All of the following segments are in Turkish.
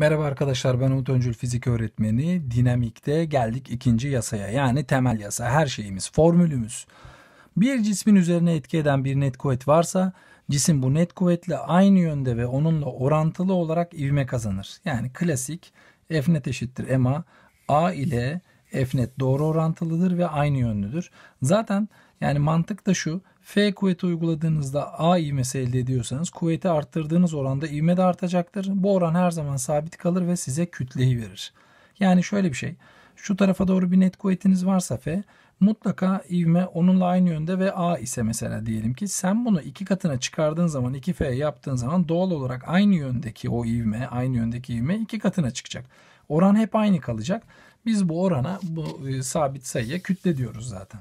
Merhaba arkadaşlar ben Umut Öncül fizik öğretmeni. Dinamikte geldik ikinci yasaya yani temel yasa her şeyimiz formülümüz. Bir cismin üzerine etki eden bir net kuvvet varsa cisim bu net kuvvetle aynı yönde ve onunla orantılı olarak ivme kazanır. Yani klasik F net eşittir ma, A ile F net doğru orantılıdır ve aynı yönlüdür. Zaten yani mantık da şu F kuvveti uyguladığınızda A ivmesi elde ediyorsanız kuvveti arttırdığınız oranda ivme de artacaktır. Bu oran her zaman sabit kalır ve size kütleyi verir. Yani şöyle bir şey. Şu tarafa doğru bir net kuvvetiniz varsa F mutlaka ivme onunla aynı yönde ve A ise mesela diyelim ki sen bunu iki katına çıkardığın zaman 2F yaptığın zaman doğal olarak aynı yöndeki o ivme aynı yöndeki ivme iki katına çıkacak. Oran hep aynı kalacak. Biz bu orana bu e, sabit sayıya kütle diyoruz zaten.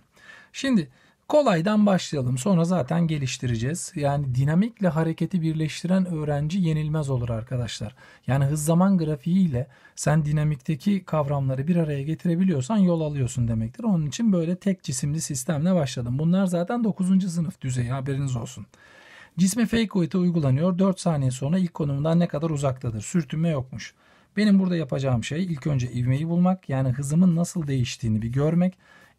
Şimdi Kolaydan başlayalım. Sonra zaten geliştireceğiz. Yani dinamikle hareketi birleştiren öğrenci yenilmez olur arkadaşlar. Yani hız zaman grafiği ile sen dinamikteki kavramları bir araya getirebiliyorsan yol alıyorsun demektir. Onun için böyle tek cisimli sistemle başladım. Bunlar zaten 9. sınıf düzeyi haberiniz olsun. Cisme fake weight'e uygulanıyor. 4 saniye sonra ilk konumundan ne kadar uzaktadır. Sürtünme yokmuş. Benim burada yapacağım şey ilk önce ivmeyi bulmak. Yani hızımın nasıl değiştiğini bir görmek.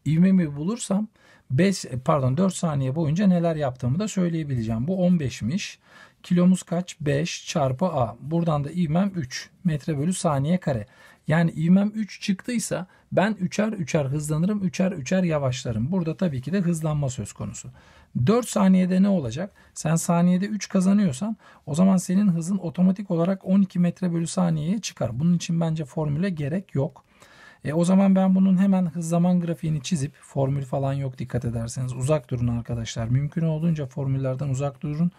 İvmemi bulursam 5 pardon 4 saniye boyunca neler yaptığımı da söyleyebileceğim. Bu 15'miş. Kilomuz kaç? 5 çarpı A. Buradan da ivmem 3 metre bölü saniye kare. Yani ivmem 3 çıktıysa ben 3'er 3'er hızlanırım, 3'er 3'er yavaşlarım. Burada tabii ki de hızlanma söz konusu. 4 saniyede ne olacak? Sen saniyede 3 kazanıyorsan o zaman senin hızın otomatik olarak 12 metre bölü saniyeye çıkar. Bunun için bence formüle gerek yok. E, o zaman ben bunun hemen hız zaman grafiğini çizip formül falan yok dikkat ederseniz uzak durun arkadaşlar. Mümkün olduğunca formüllerden uzak durun.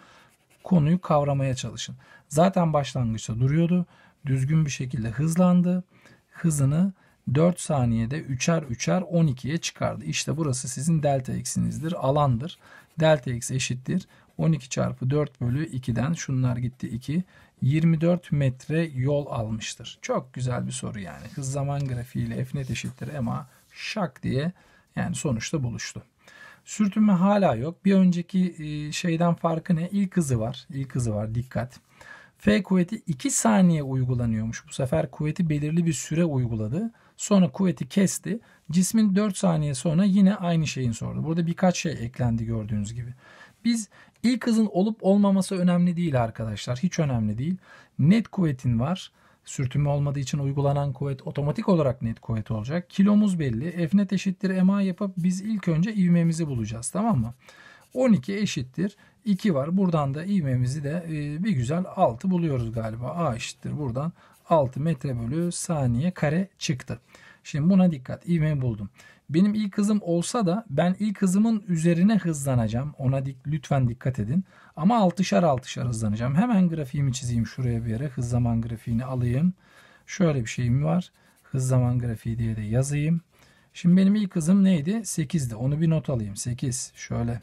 Konuyu kavramaya çalışın. Zaten başlangıçta duruyordu. Düzgün bir şekilde hızlandı. Hızını 4 saniyede 3'er 3'er 12'ye çıkardı. İşte burası sizin delta x'inizdir, alandır. Delta x eşittir 12 çarpı 4 bölü 2'den şunlar gitti 2. 24 metre yol almıştır. Çok güzel bir soru yani. Hız zaman grafiğiyle f net eşittir ama şak diye yani sonuçta buluştu. Sürtünme hala yok. Bir önceki e, şeyden farkı ne? İlk hızı var. İlk hızı var. Dikkat. F kuvveti 2 saniye uygulanıyormuş. Bu sefer kuvveti belirli bir süre uyguladı. Sonra kuvveti kesti. Cismin 4 saniye sonra yine aynı şeyin sordu. Burada birkaç şey eklendi gördüğünüz gibi. Biz ilk hızın olup olmaması önemli değil arkadaşlar. Hiç önemli değil. Net kuvvetin var. Sürtünme olmadığı için uygulanan kuvvet otomatik olarak net kuvvet olacak. Kilomuz belli. F net eşittir MA yapıp biz ilk önce ivmemizi bulacağız tamam mı? 12 eşittir 2 var. Buradan da ivmemizi de e, bir güzel 6 buluyoruz galiba. A eşittir buradan 6 metre bölü saniye kare çıktı. Şimdi buna dikkat. İvmeyi buldum. Benim ilk hızım olsa da ben ilk hızımın üzerine hızlanacağım. Ona dik, lütfen dikkat edin. Ama altışar altışar hızlanacağım. Hemen grafiğimi çizeyim şuraya bir yere. Hız zaman grafiğini alayım. Şöyle bir şeyim var. Hız zaman grafiği diye de yazayım. Şimdi benim ilk hızım neydi? 8'di. Onu bir not alayım. 8. Şöyle.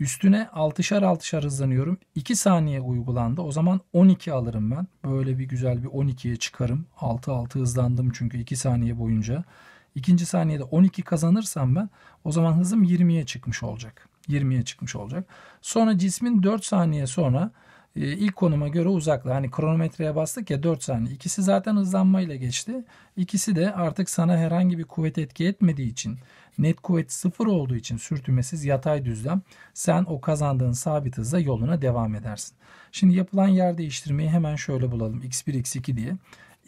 Üstüne altışar altışar hızlanıyorum. 2 saniye uygulandı. O zaman 12 alırım ben. Böyle bir güzel bir 12'ye çıkarım. 6 6 hızlandım çünkü 2 saniye boyunca. İkinci saniyede 12 kazanırsam ben o zaman hızım 20'ye çıkmış olacak. 20'ye çıkmış olacak. Sonra cismin 4 saniye sonra e, ilk konuma göre uzaklığı, Hani kronometreye bastık ya 4 saniye. İkisi zaten hızlanmayla geçti. İkisi de artık sana herhangi bir kuvvet etki etmediği için net kuvvet sıfır olduğu için sürtünmesiz yatay düzlem sen o kazandığın sabit hızla yoluna devam edersin. Şimdi yapılan yer değiştirmeyi hemen şöyle bulalım. X1, X2 diye.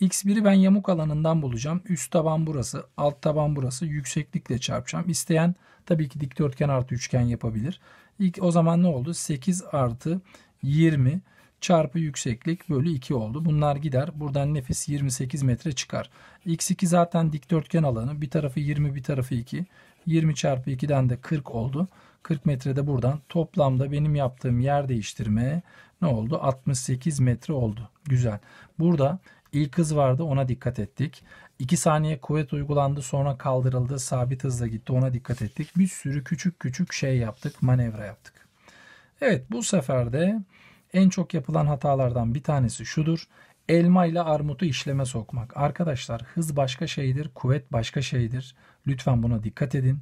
X1'i ben yamuk alanından bulacağım. Üst taban burası, alt taban burası. Yükseklikle çarpacağım. İsteyen tabii ki dikdörtgen artı üçgen yapabilir. İlk, o zaman ne oldu? 8 artı 20 çarpı yükseklik bölü 2 oldu. Bunlar gider. Buradan nefis 28 metre çıkar. X2 zaten dikdörtgen alanı. Bir tarafı 20 bir tarafı 2. 20 çarpı 2'den de 40 oldu. 40 metrede buradan toplamda benim yaptığım yer değiştirme ne oldu? 68 metre oldu. Güzel. Burada İlk hız vardı ona dikkat ettik. 2 saniye kuvvet uygulandı sonra kaldırıldı sabit hızla gitti ona dikkat ettik. Bir sürü küçük küçük şey yaptık manevra yaptık. Evet bu sefer de en çok yapılan hatalardan bir tanesi şudur. Elma ile armutu işleme sokmak. Arkadaşlar hız başka şeydir, kuvvet başka şeydir. Lütfen buna dikkat edin.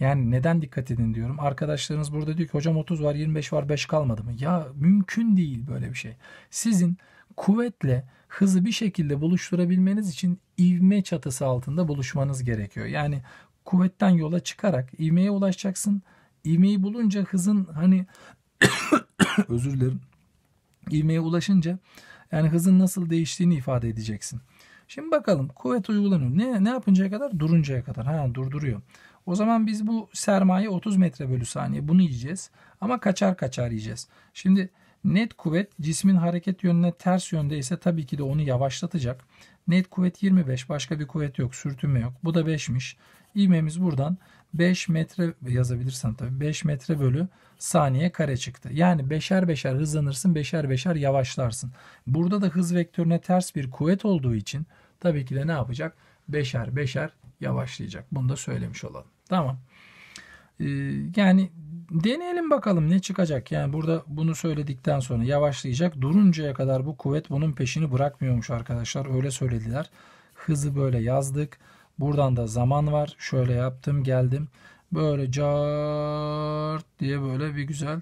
Yani neden dikkat edin diyorum. Arkadaşlarınız burada diyor ki hocam 30 var 25 var 5 kalmadı mı? Ya mümkün değil böyle bir şey. Sizin kuvvetle hızı bir şekilde buluşturabilmeniz için ivme çatısı altında buluşmanız gerekiyor. Yani kuvvetten yola çıkarak ivmeye ulaşacaksın. İvmeyi bulunca hızın hani özür dilerim. İvmeye ulaşınca yani hızın nasıl değiştiğini ifade edeceksin. Şimdi bakalım kuvvet uygulanıyor. Ne, ne yapıncaya kadar? Duruncaya kadar. Ha durduruyor. O zaman biz bu sermaye 30 metre bölü saniye bunu yiyeceğiz. Ama kaçar kaçar yiyeceğiz. Şimdi Net kuvvet cismin hareket yönüne ters yönde ise tabii ki de onu yavaşlatacak. Net kuvvet 25 başka bir kuvvet yok sürtünme yok. Bu da 5'miş. İğmemiz buradan 5 metre yazabilirsem tabii 5 metre bölü saniye kare çıktı. Yani beşer beşer hızlanırsın beşer beşer yavaşlarsın. Burada da hız vektörüne ters bir kuvvet olduğu için tabii ki de ne yapacak? Beşer beşer yavaşlayacak. Bunu da söylemiş olalım. Tamam. Ee, yani Deneyelim bakalım ne çıkacak. Yani burada bunu söyledikten sonra yavaşlayacak. Duruncaya kadar bu kuvvet bunun peşini bırakmıyormuş arkadaşlar. Öyle söylediler. Hızı böyle yazdık. Buradan da zaman var. Şöyle yaptım geldim. Böyle cart diye böyle bir güzel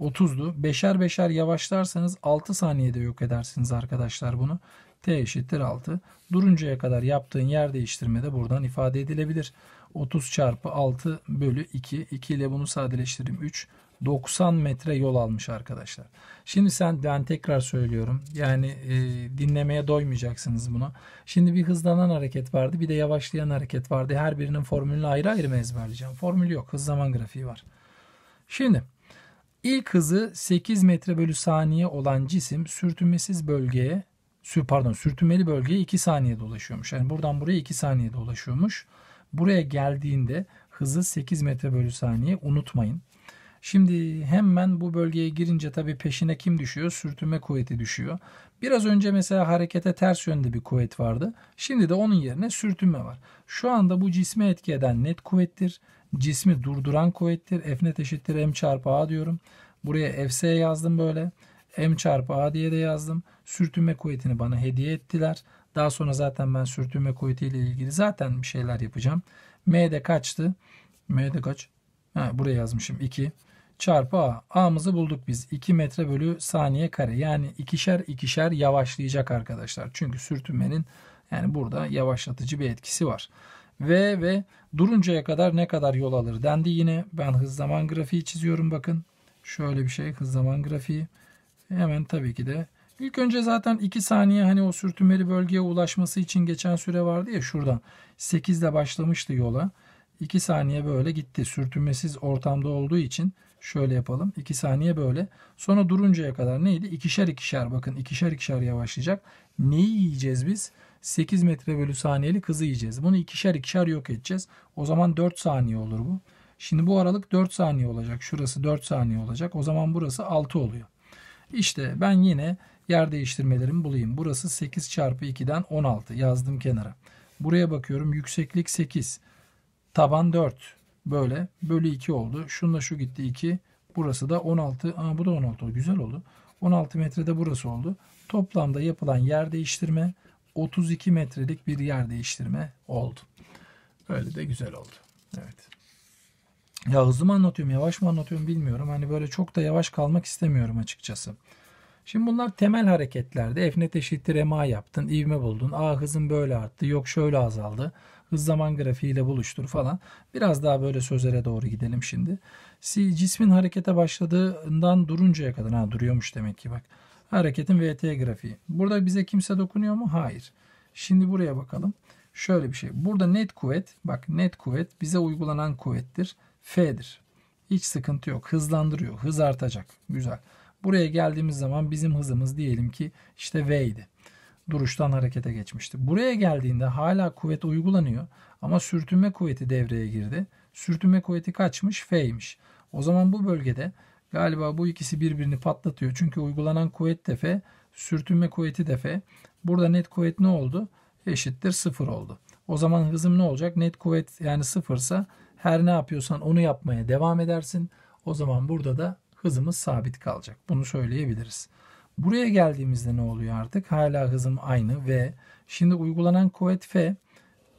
30'du. Beşer beşer yavaşlarsanız 6 saniyede yok edersiniz arkadaşlar bunu. T eşittir 6. Duruncaya kadar yaptığın yer değiştirme de buradan ifade edilebilir. 30 çarpı 6 bölü 2. 2 ile bunu sadeleştirdim. 3. 90 metre yol almış arkadaşlar. Şimdi sen ben tekrar söylüyorum. Yani e, dinlemeye doymayacaksınız bunu. Şimdi bir hızlanan hareket vardı. Bir de yavaşlayan hareket vardı. Her birinin formülünü ayrı ayrı mı ezberleyeceğim? Formül yok. Hız zaman grafiği var. Şimdi ilk hızı 8 metre bölü saniye olan cisim sürtünmesiz bölgeye pardon sürtünmeli bölgeye 2 saniyede ulaşıyormuş. Yani buradan buraya 2 saniyede ulaşıyormuş. Buraya geldiğinde hızı 8 metre bölü saniye unutmayın. Şimdi hemen bu bölgeye girince tabii peşine kim düşüyor? Sürtünme kuvveti düşüyor. Biraz önce mesela harekete ters yönde bir kuvvet vardı. Şimdi de onun yerine sürtünme var. Şu anda bu cisme etki eden net kuvvettir. Cismi durduran kuvvettir. F net eşittir m çarpı a diyorum. Buraya Fs yazdım böyle. m çarpı a diye de yazdım. Sürtünme kuvvetini bana hediye ettiler. Daha sonra zaten ben sürtünme kuvvetiyle ilgili zaten bir şeyler yapacağım. M de kaçtı? M de kaç? Ha, buraya yazmışım 2 çarpı A. A'mızı bulduk biz. 2 metre bölü saniye kare. Yani ikişer ikişer yavaşlayacak arkadaşlar. Çünkü sürtünmenin yani burada yavaşlatıcı bir etkisi var. V ve duruncaya kadar ne kadar yol alır dendi yine. Ben hız zaman grafiği çiziyorum bakın. Şöyle bir şey hız zaman grafiği. Hemen tabii ki de İlk önce zaten 2 saniye hani o sürtünmeli bölgeye ulaşması için geçen süre vardı ya şuradan. 8 ile başlamıştı yola. 2 saniye böyle gitti. Sürtünmesiz ortamda olduğu için şöyle yapalım. 2 saniye böyle. Sonra duruncaya kadar neydi? İkişer ikişer bakın ikişer ikişer yavaşlayacak. Neyi yiyeceğiz biz? 8 metre bölü saniyeli kızı yiyeceğiz. Bunu ikişer ikişer yok edeceğiz. O zaman 4 saniye olur bu. Şimdi bu aralık 4 saniye olacak. Şurası 4 saniye olacak. O zaman burası 6 oluyor. İşte ben yine Yer değiştirmelerimi bulayım. Burası 8 çarpı 2'den 16 yazdım kenara. Buraya bakıyorum yükseklik 8. Taban 4. Böyle bölü 2 oldu. Şunla şu gitti 2. Burası da 16. Aa, bu da 16 Güzel oldu. 16 metrede burası oldu. Toplamda yapılan yer değiştirme 32 metrelik bir yer değiştirme oldu. Öyle de güzel oldu. Evet. Ya hızlı mı anlatıyorum, yavaş mı anlatıyorum bilmiyorum. Hani böyle çok da yavaş kalmak istemiyorum açıkçası. Şimdi bunlar temel hareketlerde. F net eşittir ema yaptın, ivme buldun, a hızın böyle arttı, yok şöyle azaldı, hız zaman grafiğiyle buluştur falan. Biraz daha böyle sözlere doğru gidelim şimdi. Si, cismin harekete başladığından duruncaya kadar, ha duruyormuş demek ki bak. Hareketin VT grafiği. Burada bize kimse dokunuyor mu? Hayır. Şimdi buraya bakalım. Şöyle bir şey. Burada net kuvvet, bak net kuvvet bize uygulanan kuvvettir. F'dir. Hiç sıkıntı yok. Hızlandırıyor. Hız artacak. Güzel. Buraya geldiğimiz zaman bizim hızımız diyelim ki işte V idi. Duruştan harekete geçmişti. Buraya geldiğinde hala kuvvet uygulanıyor ama sürtünme kuvveti devreye girdi. Sürtünme kuvveti kaçmış? F'ymiş. O zaman bu bölgede galiba bu ikisi birbirini patlatıyor. Çünkü uygulanan kuvvet de F, sürtünme kuvveti de F. Burada net kuvvet ne oldu? Eşittir sıfır oldu. O zaman hızım ne olacak? Net kuvvet yani sıfırsa her ne yapıyorsan onu yapmaya devam edersin. O zaman burada da hızımız sabit kalacak. Bunu söyleyebiliriz. Buraya geldiğimizde ne oluyor artık? Hala hızım aynı ve şimdi uygulanan kuvvet F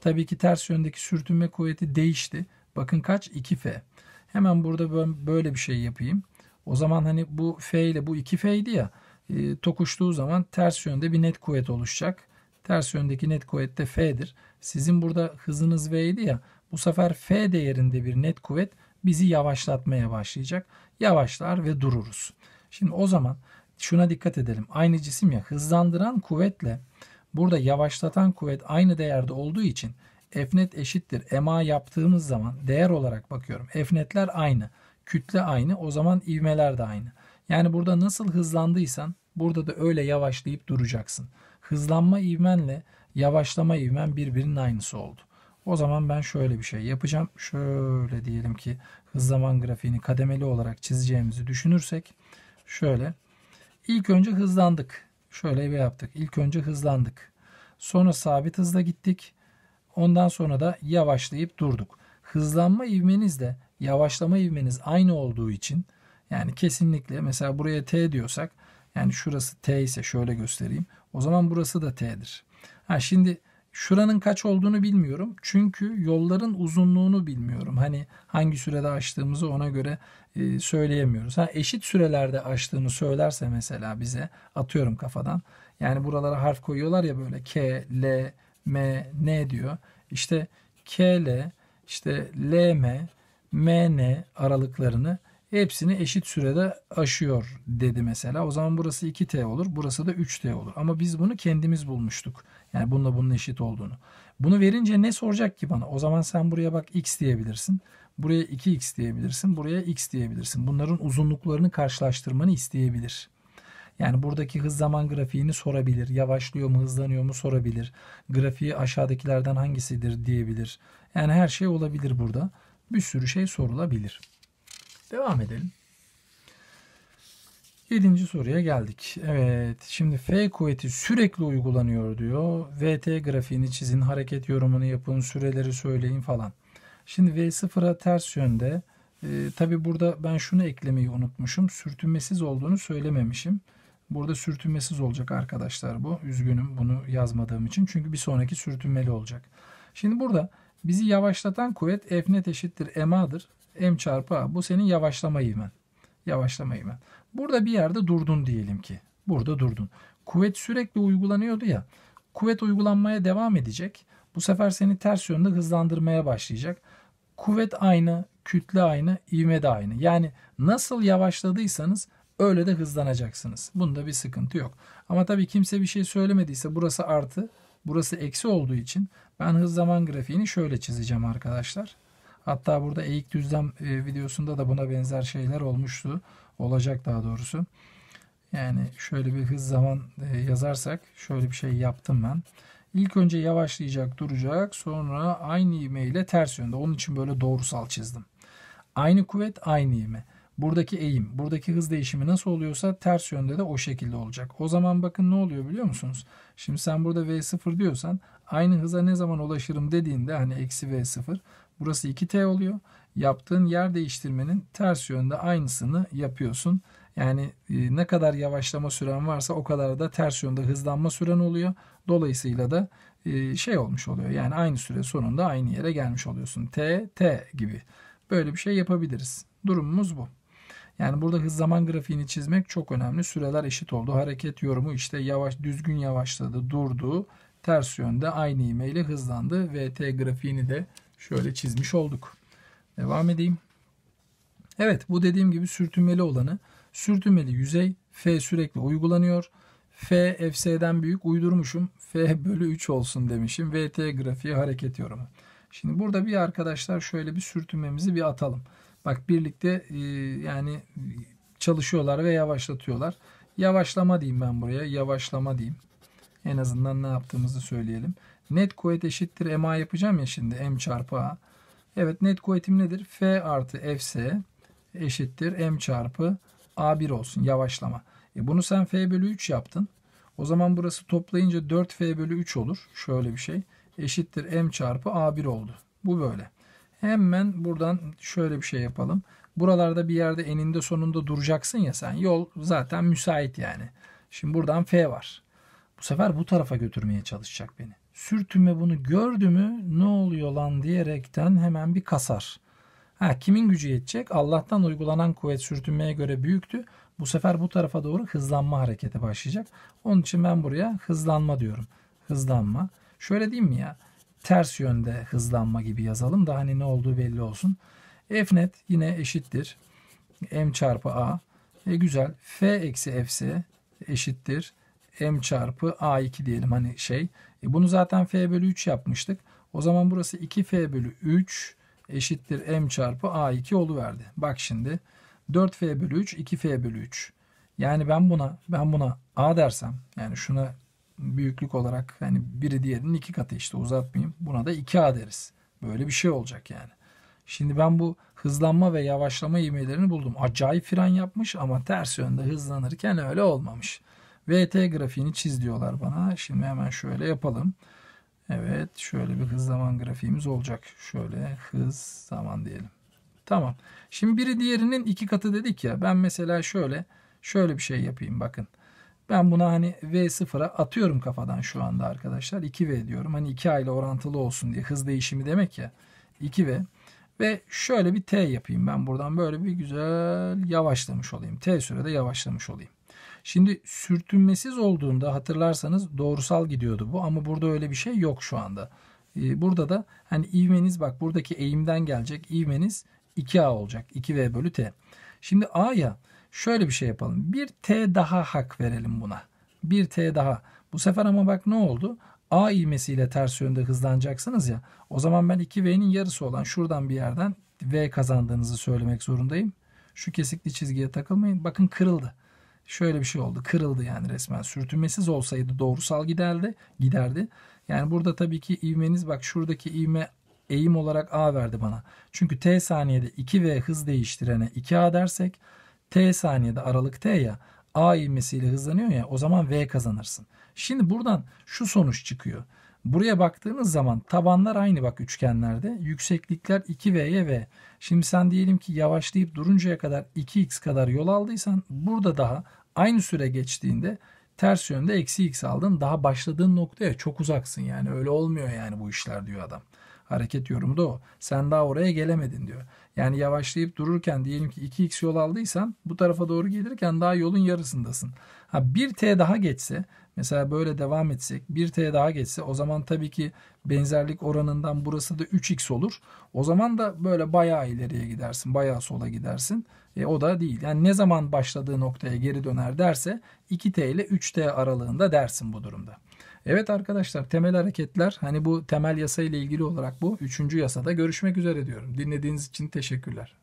tabii ki ters yöndeki sürtünme kuvveti değişti. Bakın kaç? 2F. Hemen burada böyle bir şey yapayım. O zaman hani bu F ile bu 2F'ydi ya e, tokuştuğu zaman ters yönde bir net kuvvet oluşacak. Ters yöndeki net kuvvet de F'dir. Sizin burada hızınız V'ydi ya bu sefer F değerinde bir net kuvvet bizi yavaşlatmaya başlayacak. Yavaşlar ve dururuz. Şimdi o zaman şuna dikkat edelim. Aynı cisim ya hızlandıran kuvvetle burada yavaşlatan kuvvet aynı değerde olduğu için Fnet eşittir. MA yaptığımız zaman değer olarak bakıyorum. Fnetler aynı. Kütle aynı. O zaman ivmeler de aynı. Yani burada nasıl hızlandıysan burada da öyle yavaşlayıp duracaksın. Hızlanma ivmenle yavaşlama ivmen birbirinin aynısı oldu. O zaman ben şöyle bir şey yapacağım. Şöyle diyelim ki hız zaman grafiğini kademeli olarak çizeceğimizi düşünürsek şöyle ilk önce hızlandık. Şöyle bir yaptık. İlk önce hızlandık. Sonra sabit hızla gittik. Ondan sonra da yavaşlayıp durduk. Hızlanma ivmenizle yavaşlama ivmeniz aynı olduğu için yani kesinlikle mesela buraya t diyorsak yani şurası t ise şöyle göstereyim. O zaman burası da t'dir. Ha şimdi Şuranın kaç olduğunu bilmiyorum. Çünkü yolların uzunluğunu bilmiyorum. Hani hangi sürede açtığımızı ona göre e, söyleyemiyoruz. Ha eşit sürelerde açtığını söylerse mesela bize atıyorum kafadan. Yani buralara harf koyuyorlar ya böyle K, L, M, N diyor. İşte K, L, işte L, M, M, N aralıklarını hepsini eşit sürede aşıyor dedi mesela. O zaman burası 2t olur, burası da 3t olur. Ama biz bunu kendimiz bulmuştuk. Yani bununla bunun eşit olduğunu. Bunu verince ne soracak ki bana? O zaman sen buraya bak x diyebilirsin. Buraya 2x diyebilirsin, buraya x diyebilirsin. Bunların uzunluklarını karşılaştırmanı isteyebilir. Yani buradaki hız zaman grafiğini sorabilir. Yavaşlıyor mu, hızlanıyor mu sorabilir. Grafiği aşağıdakilerden hangisidir diyebilir. Yani her şey olabilir burada. Bir sürü şey sorulabilir. Devam edelim. Yedinci soruya geldik. Evet şimdi F kuvveti sürekli uygulanıyor diyor. VT grafiğini çizin, hareket yorumunu yapın, süreleri söyleyin falan. Şimdi V0'a ters yönde. E, ee, Tabi burada ben şunu eklemeyi unutmuşum. Sürtünmesiz olduğunu söylememişim. Burada sürtünmesiz olacak arkadaşlar bu. Üzgünüm bunu yazmadığım için. Çünkü bir sonraki sürtünmeli olacak. Şimdi burada bizi yavaşlatan kuvvet F net eşittir MA'dır m çarpı a. Bu senin yavaşlama ivmen. Yavaşlama ivmen. Burada bir yerde durdun diyelim ki. Burada durdun. Kuvvet sürekli uygulanıyordu ya. Kuvvet uygulanmaya devam edecek. Bu sefer seni ters yönde hızlandırmaya başlayacak. Kuvvet aynı, kütle aynı, ivme de aynı. Yani nasıl yavaşladıysanız öyle de hızlanacaksınız. Bunda bir sıkıntı yok. Ama tabii kimse bir şey söylemediyse burası artı, burası eksi olduğu için ben hız zaman grafiğini şöyle çizeceğim arkadaşlar. Hatta burada eğik düzlem e, videosunda da buna benzer şeyler olmuştu. Olacak daha doğrusu. Yani şöyle bir hız zaman e, yazarsak şöyle bir şey yaptım ben. İlk önce yavaşlayacak duracak sonra aynı ivme ile ters yönde. Onun için böyle doğrusal çizdim. Aynı kuvvet aynı ivme. Buradaki eğim, buradaki hız değişimi nasıl oluyorsa ters yönde de o şekilde olacak. O zaman bakın ne oluyor biliyor musunuz? Şimdi sen burada V0 diyorsan aynı hıza ne zaman ulaşırım dediğinde hani eksi V0 Burası 2T oluyor. Yaptığın yer değiştirmenin ters yönde aynısını yapıyorsun. Yani e, ne kadar yavaşlama süren varsa o kadar da ters yönde hızlanma süren oluyor. Dolayısıyla da e, şey olmuş oluyor. Yani aynı süre sonunda aynı yere gelmiş oluyorsun. T, T gibi. Böyle bir şey yapabiliriz. Durumumuz bu. Yani burada hız zaman grafiğini çizmek çok önemli. Süreler eşit oldu. Hareket yorumu işte yavaş düzgün yavaşladı, durdu. Ters yönde aynı ivmeyle hızlandı. VT grafiğini de şöyle çizmiş olduk. Devam edeyim. Evet bu dediğim gibi sürtünmeli olanı. Sürtünmeli yüzey F sürekli uygulanıyor. F FS'den büyük uydurmuşum. F bölü 3 olsun demişim. VT grafiği hareket yorumu. Şimdi burada bir arkadaşlar şöyle bir sürtünmemizi bir atalım. Bak birlikte e, yani çalışıyorlar ve yavaşlatıyorlar. Yavaşlama diyeyim ben buraya. Yavaşlama diyeyim. En azından ne yaptığımızı söyleyelim. Net kuvvet eşittir MA yapacağım ya şimdi M çarpı A. Evet net kuvvetim nedir? F artı Fs eşittir M çarpı A1 olsun yavaşlama. E bunu sen F bölü 3 yaptın. O zaman burası toplayınca 4F bölü 3 olur. Şöyle bir şey. Eşittir M çarpı A1 oldu. Bu böyle. Hemen buradan şöyle bir şey yapalım. Buralarda bir yerde eninde sonunda duracaksın ya sen. Yol zaten müsait yani. Şimdi buradan F var. Bu sefer bu tarafa götürmeye çalışacak beni sürtünme bunu gördü mü ne oluyor lan diyerekten hemen bir kasar. Ha, kimin gücü yetecek? Allah'tan uygulanan kuvvet sürtünmeye göre büyüktü. Bu sefer bu tarafa doğru hızlanma hareketi başlayacak. Onun için ben buraya hızlanma diyorum. Hızlanma. Şöyle diyeyim mi ya? Ters yönde hızlanma gibi yazalım da hani ne olduğu belli olsun. F net yine eşittir. M çarpı A. E güzel. F eksi F eşittir m çarpı a2 diyelim hani şey. E bunu zaten f bölü 3 yapmıştık. O zaman burası 2f bölü 3 eşittir m çarpı a2 verdi Bak şimdi 4f bölü 3 2f bölü 3. Yani ben buna ben buna a dersem yani şuna büyüklük olarak yani biri diğerinin iki katı işte uzatmayayım. Buna da 2a deriz. Böyle bir şey olacak yani. Şimdi ben bu hızlanma ve yavaşlama ivmelerini buldum. Acayip fren yapmış ama ters yönde hızlanırken öyle olmamış. VT grafiğini çiz diyorlar bana. Şimdi hemen şöyle yapalım. Evet şöyle bir hız zaman grafiğimiz olacak. Şöyle hız zaman diyelim. Tamam. Şimdi biri diğerinin iki katı dedik ya. Ben mesela şöyle şöyle bir şey yapayım bakın. Ben buna hani V0'a atıyorum kafadan şu anda arkadaşlar. 2V diyorum. Hani 2A ile orantılı olsun diye. Hız değişimi demek ya. 2V. Ve şöyle bir T yapayım. Ben buradan böyle bir güzel yavaşlamış olayım. T sürede yavaşlamış olayım. Şimdi sürtünmesiz olduğunda hatırlarsanız doğrusal gidiyordu bu ama burada öyle bir şey yok şu anda. Ee, burada da hani ivmeniz bak buradaki eğimden gelecek ivmeniz 2A olacak. 2V bölü T. Şimdi A'ya şöyle bir şey yapalım. Bir T daha hak verelim buna. Bir T daha. Bu sefer ama bak ne oldu? A ivmesiyle ters yönde hızlanacaksınız ya. O zaman ben 2V'nin yarısı olan şuradan bir yerden V kazandığınızı söylemek zorundayım. Şu kesikli çizgiye takılmayın. Bakın kırıldı şöyle bir şey oldu. Kırıldı yani resmen. Sürtünmesiz olsaydı doğrusal giderdi. giderdi. Yani burada tabii ki ivmeniz bak şuradaki ivme eğim olarak A verdi bana. Çünkü T saniyede 2V hız değiştirene 2A dersek T saniyede aralık T ya A ivmesiyle hızlanıyor ya o zaman V kazanırsın. Şimdi buradan şu sonuç çıkıyor. Buraya baktığınız zaman tabanlar aynı bak üçgenlerde. Yükseklikler 2V'ye V. Şimdi sen diyelim ki yavaşlayıp duruncaya kadar 2X kadar yol aldıysan burada daha Aynı süre geçtiğinde ters yönde eksi x aldın. Daha başladığın noktaya çok uzaksın yani öyle olmuyor yani bu işler diyor adam. Hareket yorumu da o. Sen daha oraya gelemedin diyor. Yani yavaşlayıp dururken diyelim ki 2x yol aldıysan bu tarafa doğru gelirken daha yolun yarısındasın. Ha 1t daha geçse mesela böyle devam etsek 1t daha geçse o zaman tabii ki benzerlik oranından burası da 3x olur. O zaman da böyle bayağı ileriye gidersin bayağı sola gidersin. E, o da değil. Yani ne zaman başladığı noktaya geri döner derse 2t ile 3t aralığında dersin bu durumda. Evet arkadaşlar temel hareketler hani bu temel yasa ile ilgili olarak bu üçüncü yasada görüşmek üzere diyorum. Dinlediğiniz için teşekkürler.